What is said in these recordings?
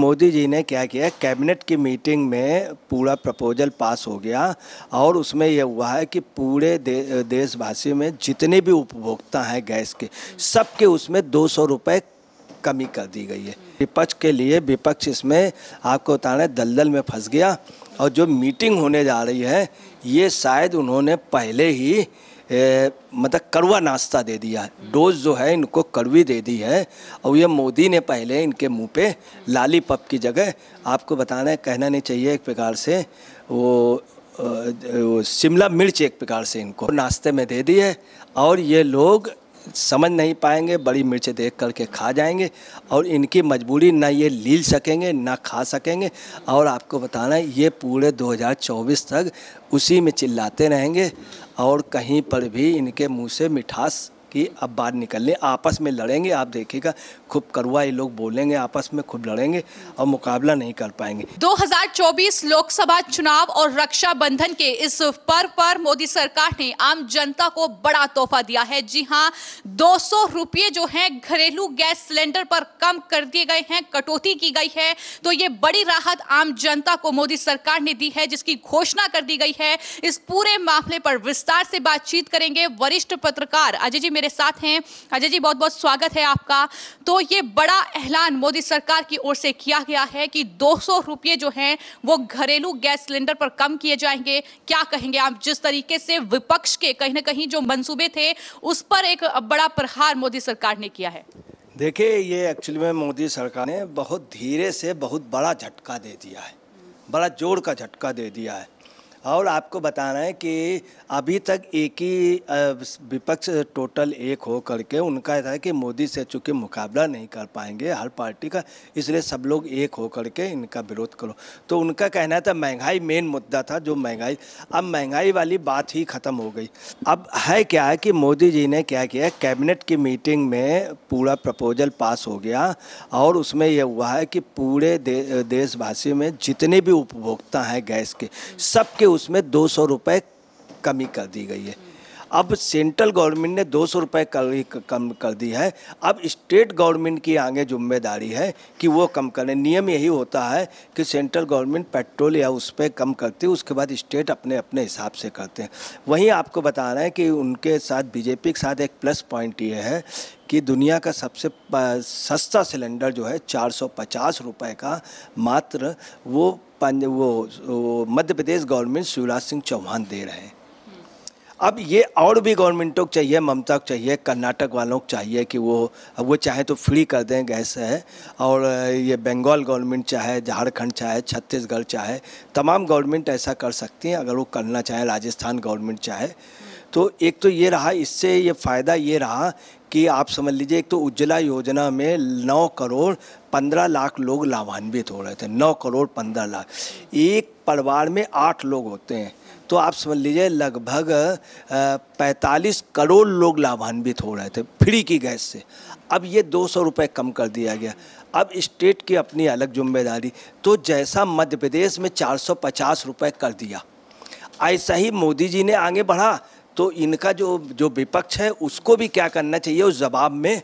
मोदी जी ने क्या किया कैबिनेट की मीटिंग में पूरा प्रपोजल पास हो गया और उसमें यह हुआ है कि पूरे दे, देशवासी में जितने भी उपभोक्ता हैं गैस के सबके उसमें दो सौ रुपये कमी कर दी गई है विपक्ष के लिए विपक्ष इसमें आपको बताना दलदल में फंस गया और जो मीटिंग होने जा रही है ये शायद उन्होंने पहले ही मतलब कड़वा नाश्ता दे दिया है डोज जो है इनको कड़वी दे दी है और ये मोदी ने पहले इनके मुंह पे लाली पप की जगह आपको बताना है कहना नहीं चाहिए एक प्रकार से वो शिमला मिर्च एक प्रकार से इनको नाश्ते में दे दी है और ये लोग समझ नहीं पाएंगे बड़ी मिर्च देख करके खा जाएंगे और इनकी मजबूरी ना ये लील सकेंगे ना खा सकेंगे और आपको बताना है ये पूरे 2024 तक उसी में चिल्लाते रहेंगे और कहीं पर भी इनके मुंह से मिठास कि अब बाहर निकल लें आपस में लड़ेंगे आप देखिएगा खूब करुआ ये लोग बोलेंगे आपस में खूब लड़ेंगे और मुकाबला नहीं कर पाएंगे 2024 लोकसभा चुनाव और रक्षाबंधन के इस पर्व पर मोदी सरकार ने आम जनता को बड़ा तोहफा दिया है जी हाँ दो सौ जो है घरेलू गैस सिलेंडर पर कम कर दिए गए हैं कटौती की गई है तो ये बड़ी राहत आम जनता को मोदी सरकार ने दी है जिसकी घोषणा कर दी गई है इस पूरे मामले पर विस्तार से बातचीत करेंगे वरिष्ठ पत्रकार अजय जी मेरे मेरे साथ हैं अजय जी बहुत बहुत स्वागत है आपका तो ये बड़ा ऐलान मोदी सरकार की ओर से किया गया है कि दो सौ जो हैं वो घरेलू गैस सिलेंडर पर कम किए जाएंगे क्या कहेंगे आप जिस तरीके से विपक्ष के कहीं ना कहीं जो मंसूबे थे उस पर एक बड़ा प्रहार मोदी सरकार ने किया है देखिए ये एक्चुअली में मोदी सरकार ने बहुत धीरे से बहुत बड़ा झटका दे दिया है बड़ा जोर का झटका दे दिया है और आपको बताना है कि अभी तक एक ही विपक्ष टोटल एक हो करके उनका था कि मोदी से चूंकि मुकाबला नहीं कर पाएंगे हर पार्टी का इसलिए सब लोग एक हो करके इनका विरोध करो तो उनका कहना था महंगाई मेन मुद्दा था जो महंगाई अब महंगाई वाली बात ही ख़त्म हो गई अब है क्या है कि मोदी जी ने क्या किया कैबिनेट की मीटिंग में पूरा प्रपोजल पास हो गया और उसमें यह हुआ है कि पूरे दे, देशवासी में जितने भी उपभोक्ता हैं गैस के सबके उसमें दो सौ कमी कर दी गई है अब सेंट्रल गवर्नमेंट ने दो सौ रुपये कम कर दी है अब स्टेट गवर्नमेंट की आगे जिम्मेदारी है कि वो कम करें नियम यही होता है कि सेंट्रल गवर्नमेंट पेट्रोल या उस पर कम करती है उसके बाद स्टेट अपने अपने हिसाब से करते हैं वहीं आपको बता रहे हैं कि उनके साथ बीजेपी के साथ एक प्लस पॉइंट ये है कि दुनिया का सबसे सस्ता सिलेंडर जो है चार सौ का मात्र वो पंज वो, वो मध्य प्रदेश गवर्नमेंट शिवराज सिंह चौहान दे रहे हैं अब ये और भी गवर्नमेंटों को चाहिए ममता को चाहिए कर्नाटक वालों को चाहिए कि वो अब वो चाहे तो फ्री कर दें गैस है और ये बंगाल गवर्नमेंट चाहे झारखंड चाहे छत्तीसगढ़ चाहे तमाम गवर्नमेंट ऐसा कर सकती हैं अगर वो करना चाहें राजस्थान गवर्नमेंट चाहे तो एक तो ये रहा इससे ये फ़ायदा ये रहा कि आप समझ लीजिए एक तो उज्ज्वला योजना में नौ करोड़ पंद्रह लाख लोग लाभान्वित हो रहे थे नौ करोड़ पंद्रह लाख एक परिवार में आठ लोग होते हैं तो आप समझ लीजिए लगभग 45 करोड़ लोग लाभान्वित हो रहे थे फ्री की गैस से अब ये दो सौ रुपये कम कर दिया गया अब स्टेट की अपनी अलग जिम्मेदारी तो जैसा मध्य प्रदेश में 450 रुपए कर दिया ऐसा ही मोदी जी ने आगे बढ़ा तो इनका जो जो विपक्ष है उसको भी क्या करना चाहिए उस जवाब में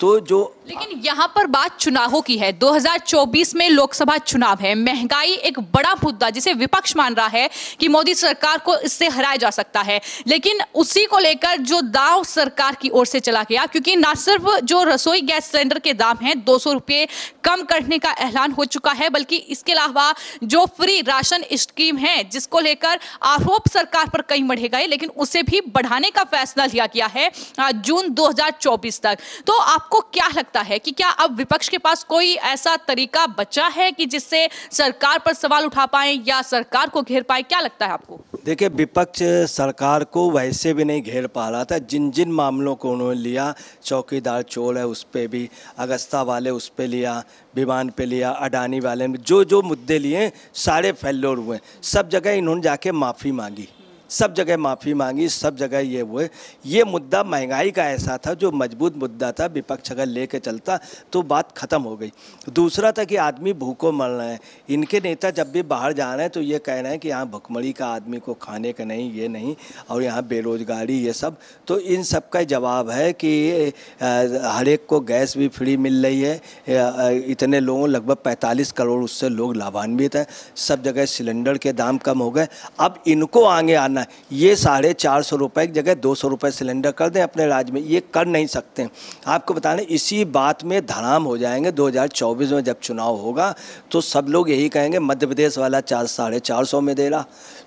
तो जो लेकिन यहाँ पर बात चुनावों की है 2024 में लोकसभा चुनाव है महंगाई एक बड़ा मुद्दा जिसे विपक्ष मान रहा है कि मोदी सरकार को इससे हराया जा सकता है लेकिन उसी को लेकर जो दाव सरकार की ओर से चला गया क्योंकि ना सिर्फ जो रसोई गैस सिलेंडर के दाम हैं दो सौ कम करने का ऐलान हो चुका है बल्कि इसके अलावा जो फ्री राशन स्कीम है जिसको लेकर आरोप सरकार पर कई मढ़े गए लेकिन उसे भी बढ़ाने का फैसला लिया गया है जून दो तक तो आप आपको क्या लगता है कि क्या अब विपक्ष के पास कोई ऐसा तरीका बचा है कि जिससे सरकार पर सवाल उठा पाए या सरकार को घेर पाए क्या लगता है आपको देखिए विपक्ष सरकार को वैसे भी नहीं घेर पा रहा था जिन जिन मामलों को उन्होंने लिया चौकीदार चोर है उस पर भी अगस्ता वाले उस पर लिया विमान पे लिया अडानी वाले जो जो मुद्दे लिए सारे फेलोर हुए सब जगह इन्होंने जाके माफ़ी मांगी सब जगह माफ़ी मांगी सब जगह ये हुए ये मुद्दा महंगाई का ऐसा था जो मजबूत मुद्दा था विपक्ष अगर ले कर चलता तो बात ख़त्म हो गई दूसरा था कि आदमी भूखों मर रहे हैं इनके नेता जब भी बाहर जा रहे हैं तो ये कह रहे हैं कि यहाँ भुखमड़ी का आदमी को खाने का नहीं ये नहीं और यहाँ बेरोजगारी ये सब तो इन सब का जवाब है कि हर एक को गैस भी फ्री मिल रही है इतने लोगों लगभग पैंतालीस करोड़ उससे लोग लाभान्वित हैं सब जगह सिलेंडर के दाम कम हो गए अब इनको आगे आना करना है ये साढ़े चार सौ रुपये की जगह दो सौ रुपये सिलेंडर कर दें अपने राज्य में ये कर नहीं सकते हैं आपको बता दें इसी बात में धड़ाम हो जाएंगे 2024 में जब चुनाव होगा तो सब लोग यही कहेंगे मध्य प्रदेश वाला चार साढ़े चार सौ में दे रहा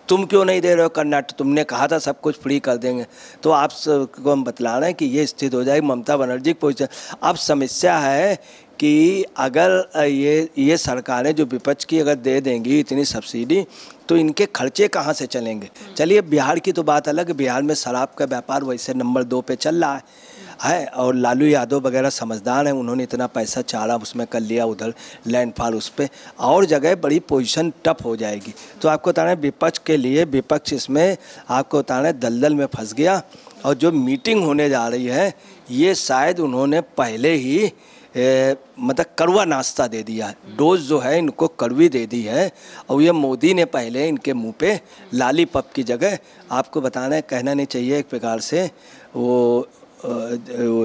तुम क्यों नहीं दे रहे हो कर्नाटक तो तुमने कहा था सब कुछ फ्री कर देंगे तो आप सबको हम बतला रहे हैं कि ये स्थिति हो जाएगी ममता बनर्जी की पोजिशन अब समस्या है कि अगर ये ये सरकारें जो विपक्ष की अगर दे देंगी इतनी सब्सिडी तो इनके खर्चे कहाँ से चलेंगे हम्म। चलिए बिहार की तो बात अलग बिहार में शराब का व्यापार वैसे नंबर दो पे चल रहा है है और लालू यादव वगैरह समझदार हैं उन्होंने इतना पैसा चारा उसमें कर लिया उधर लैंडफॉल उस पर और जगह बड़ी पोजीशन टफ हो जाएगी तो आपको बता रहे विपक्ष के लिए विपक्ष इसमें आपको बता रहे दलदल में फंस गया और जो मीटिंग होने जा रही है ये शायद उन्होंने पहले ही मतलब कड़वा नाश्ता दे दिया है डोज जो है इनको कड़वी दे दी है और ये मोदी ने पहले इनके मुंह पे लाली पप की जगह आपको बताना है कहना नहीं चाहिए एक प्रकार से वो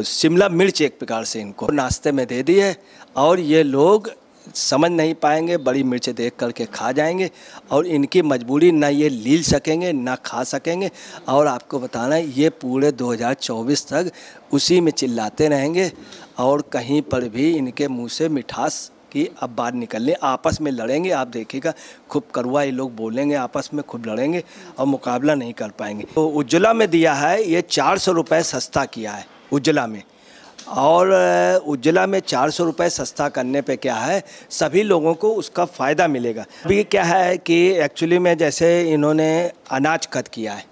शिमला मिर्च एक प्रकार से इनको नाश्ते में दे दी है और ये लोग समझ नहीं पाएंगे बड़ी मिर्च देख करके खा जाएंगे और इनकी मजबूरी ना ये लील सकेंगे ना खा सकेंगे और आपको बताना है ये पूरे 2024 तक उसी में चिल्लाते रहेंगे और कहीं पर भी इनके मुंह से मिठास की अब बाहर निकलने आपस में लड़ेंगे आप देखिएगा खूब करुआ ये लोग बोलेंगे आपस में खूब लड़ेंगे और मुकाबला नहीं कर पाएंगे तो उज्ज्वला में दिया है ये चार सौ रुपये सस्ता किया है उज्ज्वला में और उज्ज्वला में चार सौ रुपये सस्ता करने पे क्या है सभी लोगों को उसका फ़ायदा मिलेगा अभी क्या है कि एक्चुअली में जैसे इन्होंने अनाज कद किया है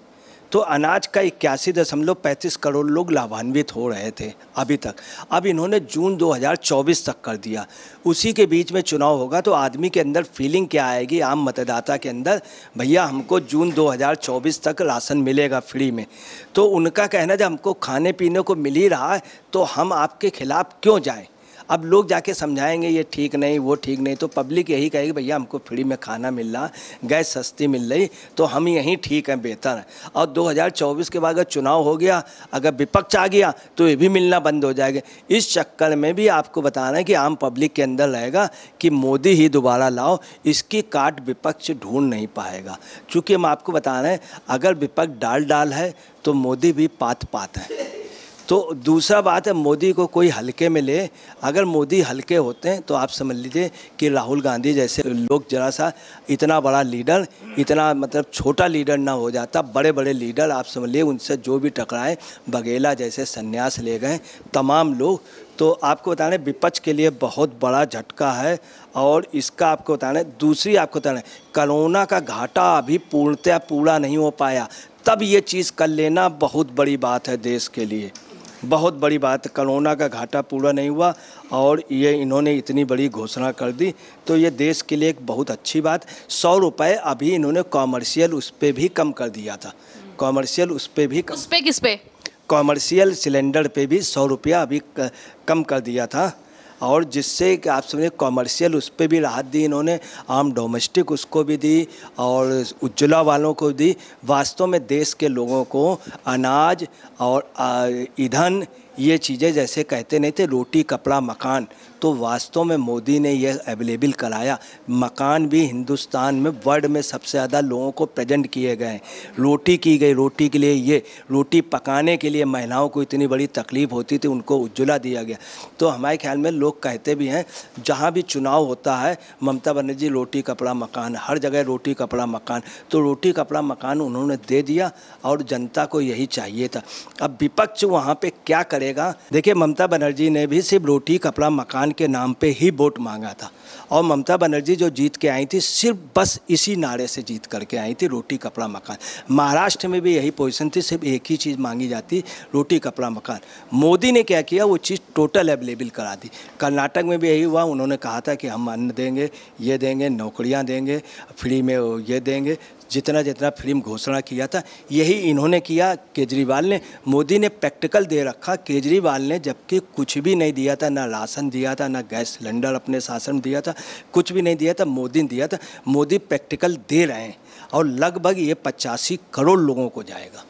तो अनाज का इक्यासी दशमलव पैंतीस करोड़ लोग लाभान्वित हो रहे थे अभी तक अब इन्होंने जून 2024 तक कर दिया उसी के बीच में चुनाव होगा तो आदमी के अंदर फीलिंग क्या आएगी आम मतदाता के अंदर भैया हमको जून 2024 तक राशन मिलेगा फ्री में तो उनका कहना जब हमको खाने पीने को मिल ही रहा है तो हम आपके खिलाफ़ क्यों जाएँ अब लोग जाके समझाएंगे ये ठीक नहीं वो ठीक नहीं तो पब्लिक यही कहेगी भैया हमको फ्री में खाना मिल रहा गैस सस्ती मिल रही तो हम यहीं ठीक हैं बेहतर है और 2024 के बाद अगर चुनाव हो गया अगर विपक्ष आ गया तो ये भी मिलना बंद हो जाएगा इस चक्कर में भी आपको बता रहे हैं कि आम पब्लिक के अंदर रहेगा कि मोदी ही दोबारा लाओ इसकी काट विपक्ष ढूंढ नहीं पाएगा चूँकि हम आपको बता रहे हैं अगर विपक्ष डाल डाल है तो मोदी भी पात पात है तो दूसरा बात है मोदी को कोई हल्के में ले अगर मोदी हल्के होते हैं तो आप समझ लीजिए कि राहुल गांधी जैसे लोग जरा सा इतना बड़ा लीडर इतना मतलब छोटा लीडर ना हो जाता बड़े बड़े लीडर आप समझ लीजिए उनसे जो भी टकराएं बघेला जैसे संन्यास ले गए तमाम लोग तो आपको बता रहे विपक्ष के लिए बहुत बड़ा झटका है और इसका आपको बता रहे दूसरी आपको बता रहे कोरोना का घाटा अभी पूर्णतया पूरा नहीं हो पाया तब ये चीज़ कर लेना बहुत बड़ी बात है देश के लिए बहुत बड़ी बात करोना का घाटा पूरा नहीं हुआ और ये इन्होंने इतनी बड़ी घोषणा कर दी तो ये देश के लिए एक बहुत अच्छी बात सौ रुपये अभी इन्होंने कॉमर्शियल उस पर भी कम कर दिया था कॉमर्शियल उस पर भी कम उस पर किस पे कॉमर्शियल सिलेंडर पे भी सौ रुपया अभी कम कर दिया था और जिससे कि आप समझे कॉमर्शियल उस पर भी राहत दी इन्होंने आम डोमेस्टिक उसको भी दी और उज्ज्वला वालों को दी वास्तव में देश के लोगों को अनाज और ईंधन ये चीज़ें जैसे कहते नहीं थे रोटी कपड़ा मकान तो वास्तव में मोदी ने यह अवेलेबल कराया मकान भी हिंदुस्तान में वर्ल्ड में सबसे ज़्यादा लोगों को प्रेजेंट किए गए रोटी की गई रोटी के लिए ये रोटी पकाने के लिए महिलाओं को इतनी बड़ी तकलीफ होती थी उनको उज्ज्वला दिया गया तो हमारे ख्याल में लोग कहते भी हैं जहाँ भी चुनाव होता है ममता बनर्जी रोटी कपड़ा मकान हर जगह रोटी कपड़ा मकान तो रोटी कपड़ा मकान उन्होंने दे दिया और जनता को यही चाहिए था अब विपक्ष वहाँ पर क्या करे पड़ेगा देखिए ममता बनर्जी ने भी सिर्फ रोटी कपड़ा मकान के नाम पे ही वोट मांगा था और ममता बनर्जी जो जीत के आई थी सिर्फ बस इसी नारे से जीत करके आई थी रोटी कपड़ा मकान महाराष्ट्र में भी यही पोजिशन थी सिर्फ एक ही चीज़ मांगी जाती रोटी कपड़ा मकान मोदी ने क्या किया वो चीज़ टोटल अवेलेबल करा दी कर्नाटक में भी यही हुआ उन्होंने कहा था कि हम अन्न देंगे ये देंगे नौकरियाँ देंगे फ्री में ये देंगे जितना जितना फिल्म घोषणा किया था यही इन्होंने किया केजरीवाल ने मोदी ने प्रैक्टिकल दे रखा कि केजरीवाल ने जबकि कुछ भी नहीं दिया था ना राशन दिया था ना गैस सिलेंडर अपने शासन दिया था कुछ भी नहीं दिया था मोदी ने दिया था मोदी प्रैक्टिकल दे रहे हैं और लगभग ये पचासी करोड़ लोगों को जाएगा